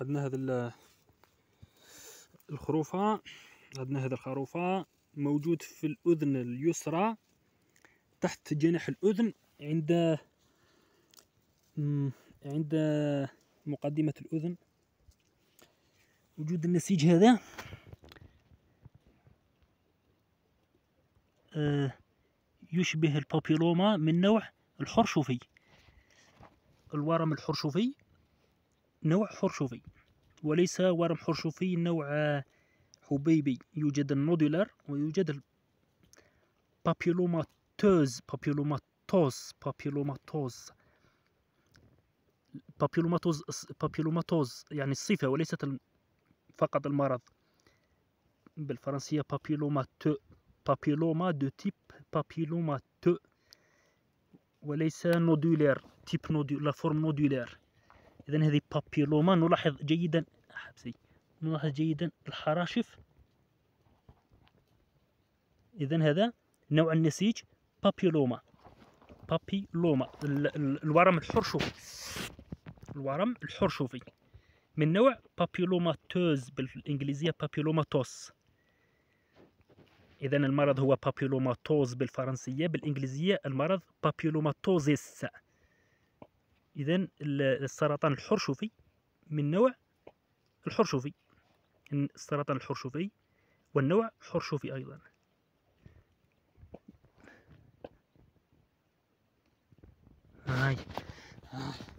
عندنا هذا الخروفة عندنا هذا الخروفة موجود في الأذن اليسرى تحت جناح الأذن عند عند مقدمة الأذن وجود النسيج هذا آه، يشبه البابيلوما من نوع الحرشوفي الورم الحرشوفي نوع حرشوفي وليس ورم حرشوفي نوع آه، حبيبي يوجد النودولار ويوجد البابيلوماتوز بابيلوماتوز بابيلوماتوز بابيلوماتوز بابيلوماتوز يعني الصفة وليست فقط المرض بالفرنسية بابيلوماتو بابيلوما دو تيب بابيلوماتو وليس نودولير تيب نودولير لا فورم نودولير إذا هذه بابيلوما نلاحظ جيدا حبسي نلاحظ جيدا الحراشف إذا هذا نوع النسيج بابيلوما بابيلوما الورم الحرشوفي الورم الحرشوفي من نوع بابيلوماتوز بالإنجليزية بابيلوماتوس إذا المرض هو بابيلوماتوز بالفرنسية بالإنجليزية المرض بابيلوماتوزيس إذا السرطان الحرشفي من نوع الحرشفي السرطان الحرشفي والنوع حرشفي أيضا هاي